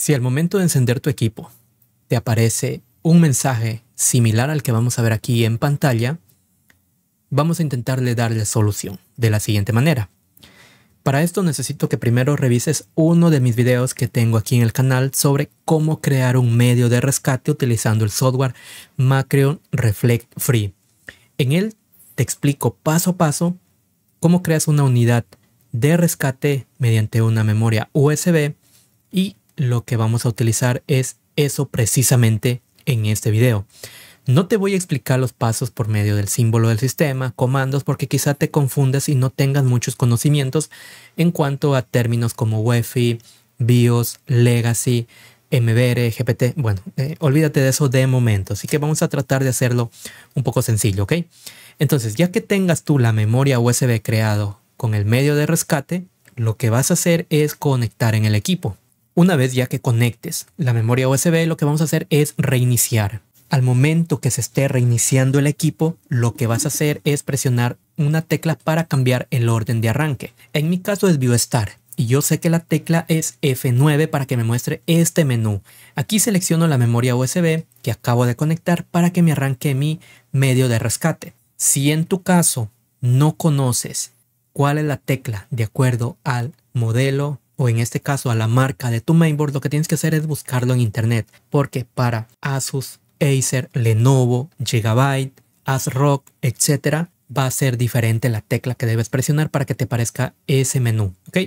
Si al momento de encender tu equipo te aparece un mensaje similar al que vamos a ver aquí en pantalla, vamos a intentarle darle solución de la siguiente manera. Para esto necesito que primero revises uno de mis videos que tengo aquí en el canal sobre cómo crear un medio de rescate utilizando el software Macreon Reflect Free. En él te explico paso a paso cómo creas una unidad de rescate mediante una memoria USB y lo que vamos a utilizar es eso precisamente en este video. No te voy a explicar los pasos por medio del símbolo del sistema, comandos, porque quizá te confundas y no tengas muchos conocimientos en cuanto a términos como UEFI, BIOS, Legacy, MBR, GPT. Bueno, eh, olvídate de eso de momento, así que vamos a tratar de hacerlo un poco sencillo, ¿ok? Entonces, ya que tengas tú la memoria USB creado con el medio de rescate, lo que vas a hacer es conectar en el equipo. Una vez ya que conectes la memoria USB, lo que vamos a hacer es reiniciar. Al momento que se esté reiniciando el equipo, lo que vas a hacer es presionar una tecla para cambiar el orden de arranque. En mi caso es BioStar y yo sé que la tecla es F9 para que me muestre este menú. Aquí selecciono la memoria USB que acabo de conectar para que me arranque mi medio de rescate. Si en tu caso no conoces cuál es la tecla de acuerdo al modelo o en este caso a la marca de tu mainboard, lo que tienes que hacer es buscarlo en internet, porque para Asus, Acer, Lenovo, Gigabyte, ASRock, etcétera, va a ser diferente la tecla que debes presionar para que te parezca ese menú, ¿ok?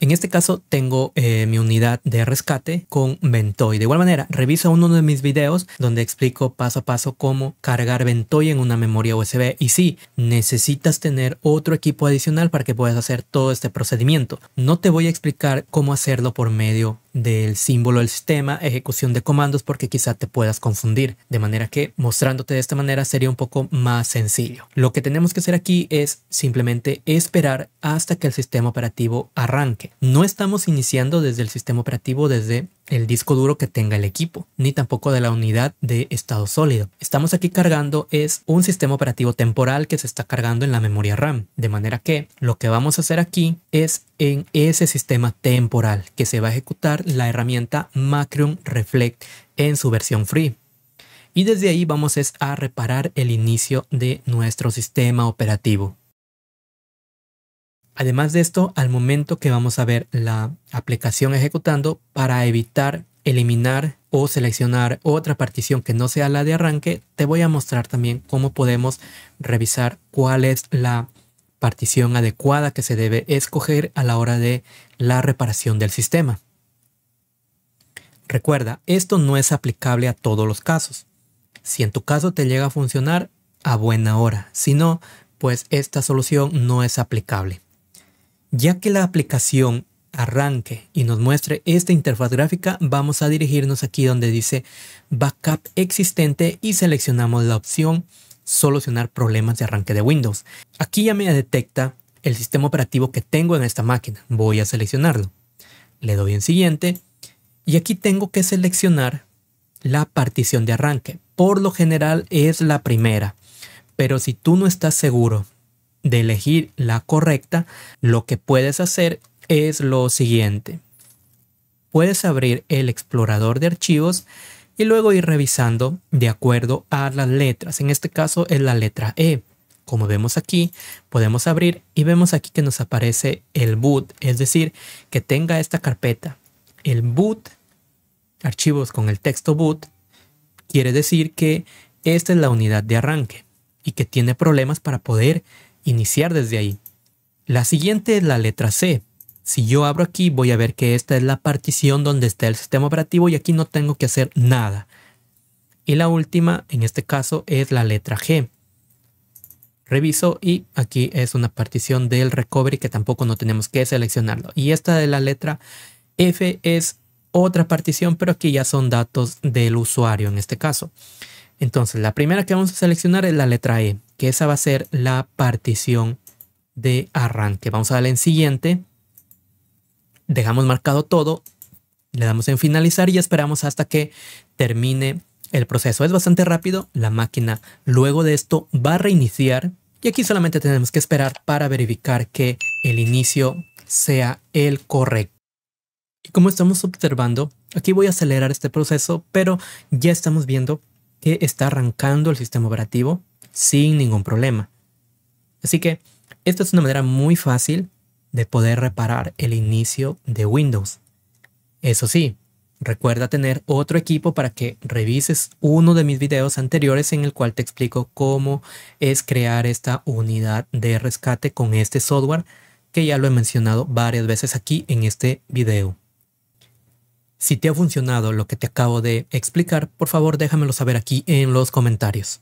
En este caso tengo eh, mi unidad de rescate con Ventoy. De igual manera, revisa uno de mis videos donde explico paso a paso cómo cargar Ventoy en una memoria USB. Y sí, necesitas tener otro equipo adicional para que puedas hacer todo este procedimiento. No te voy a explicar cómo hacerlo por medio del símbolo del sistema, ejecución de comandos, porque quizá te puedas confundir. De manera que mostrándote de esta manera sería un poco más sencillo. Lo que tenemos que hacer aquí es simplemente esperar hasta que el sistema operativo arranque. No estamos iniciando desde el sistema operativo desde el disco duro que tenga el equipo, ni tampoco de la unidad de estado sólido. Estamos aquí cargando es un sistema operativo temporal que se está cargando en la memoria RAM, de manera que lo que vamos a hacer aquí es en ese sistema temporal que se va a ejecutar la herramienta Macrium Reflect en su versión free. Y desde ahí vamos a reparar el inicio de nuestro sistema operativo. Además de esto, al momento que vamos a ver la aplicación ejecutando, para evitar eliminar o seleccionar otra partición que no sea la de arranque, te voy a mostrar también cómo podemos revisar cuál es la partición adecuada que se debe escoger a la hora de la reparación del sistema. Recuerda, esto no es aplicable a todos los casos. Si en tu caso te llega a funcionar, a buena hora. Si no, pues esta solución no es aplicable. Ya que la aplicación arranque y nos muestre esta interfaz gráfica, vamos a dirigirnos aquí donde dice Backup existente y seleccionamos la opción Solucionar problemas de arranque de Windows. Aquí ya me detecta el sistema operativo que tengo en esta máquina. Voy a seleccionarlo. Le doy en siguiente y aquí tengo que seleccionar la partición de arranque. Por lo general es la primera, pero si tú no estás seguro de elegir la correcta, lo que puedes hacer es lo siguiente. Puedes abrir el explorador de archivos y luego ir revisando de acuerdo a las letras. En este caso es la letra E. Como vemos aquí, podemos abrir y vemos aquí que nos aparece el boot, es decir, que tenga esta carpeta. El boot, archivos con el texto boot, quiere decir que esta es la unidad de arranque y que tiene problemas para poder iniciar desde ahí. La siguiente es la letra C. Si yo abro aquí, voy a ver que esta es la partición donde está el sistema operativo y aquí no tengo que hacer nada. Y la última, en este caso, es la letra G. Reviso y aquí es una partición del recovery que tampoco no tenemos que seleccionarlo. Y esta de la letra F es otra partición, pero aquí ya son datos del usuario en este caso. Entonces, la primera que vamos a seleccionar es la letra E que esa va a ser la partición de arranque. Vamos a darle en siguiente. Dejamos marcado todo. Le damos en finalizar y esperamos hasta que termine el proceso. Es bastante rápido. La máquina luego de esto va a reiniciar. Y aquí solamente tenemos que esperar para verificar que el inicio sea el correcto. Y como estamos observando, aquí voy a acelerar este proceso, pero ya estamos viendo que está arrancando el sistema operativo sin ningún problema. Así que esto es una manera muy fácil de poder reparar el inicio de Windows. Eso sí, recuerda tener otro equipo para que revises uno de mis videos anteriores en el cual te explico cómo es crear esta unidad de rescate con este software que ya lo he mencionado varias veces aquí en este video. Si te ha funcionado lo que te acabo de explicar, por favor déjamelo saber aquí en los comentarios.